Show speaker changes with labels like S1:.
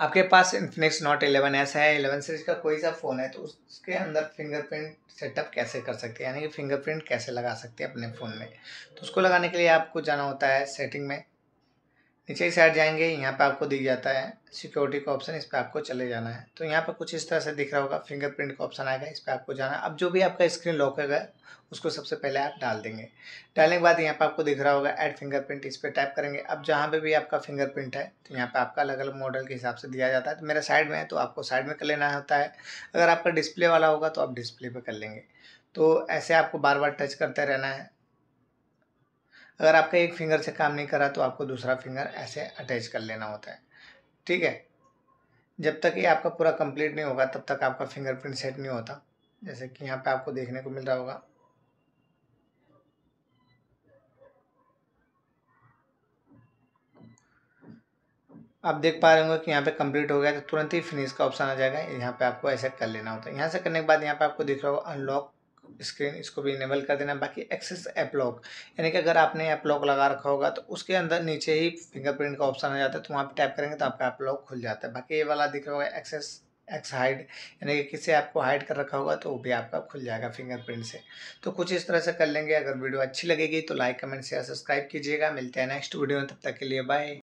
S1: आपके पास Infinix eleven S है एलेवन सीरीज का कोई सा फ़ोन है तो उसके अंदर फिंगरप्रिंट सेटअप कैसे कर सकते हैं यानी कि फिंगरप्रिंट कैसे लगा सकते हैं अपने फ़ोन में तो उसको लगाने के लिए आपको जाना होता है सेटिंग में नीचे की साइड जाएंगे यहाँ पे आपको दिख जाता है सिक्योरिटी का ऑप्शन इस पर आपको चले जाना है तो यहाँ पर कुछ इस तरह से दिख रहा होगा फिंगरप्रिंट का ऑप्शन आएगा इस पर आपको जाना है अब जो भी आपका स्क्रीन लॉक है उसको सबसे पहले आप डाल देंगे डालने के बाद यहाँ पर आपको दिख रहा होगा ऐड फिंगरप्रिंट इस पर टाइप करेंगे अब जहाँ पर भी आपका फिंगरप्रिंट है तो यहाँ पर आपका अलग अलग मॉडल के हिसाब से दिया जाता है तो मेरा साइड में है तो आपको साइड में कर लेना होता है अगर आपका डिस्प्ले वाला होगा तो आप डिस्प्ले पर कर लेंगे तो ऐसे आपको बार बार टच करते रहना है अगर आपका एक फिंगर से काम नहीं करा तो आपको दूसरा फिंगर ऐसे अटैच कर लेना होता है ठीक है जब तक ये आपका पूरा कंप्लीट नहीं होगा तब तक आपका फिंगरप्रिंट सेट नहीं होता जैसे कि यहाँ पे आपको देखने को मिल रहा होगा आप देख पा रहे होंगे कि यहाँ पे कंप्लीट हो गया तो तुरंत ही फिनिश का ऑप्शन आ जाएगा यहाँ पे आपको ऐसे कर लेना होता है यहाँ से करने के बाद यहाँ पे आपको दिख रहा होगा अनलॉक स्क्रीन इसको भी इनेबल कर देना बाकी एक्सेस ऐप लॉक यानी कि अगर आपने ऐप लॉक लगा रखा होगा तो उसके अंदर नीचे ही फिंगरप्रिंट का ऑप्शन आ जाता है तो वहाँ पर टैप करेंगे तो आपका ऐप लॉक खुल जाता है बाकी ये वाला दिख रहा होगा एक्सेस एक्स हाइड यानी कि किसी ऐप को हाइड कर रखा होगा तो वो भी आपका खुल जाएगा फिंगरप्रिंट से तो कुछ इस तरह से कर लेंगे अगर वीडियो अच्छी लगेगी तो लाइक कमेंट शेयर सब्सक्राइब कीजिएगा मिलते हैं नेक्स्ट वीडियो में तब तक के लिए बाय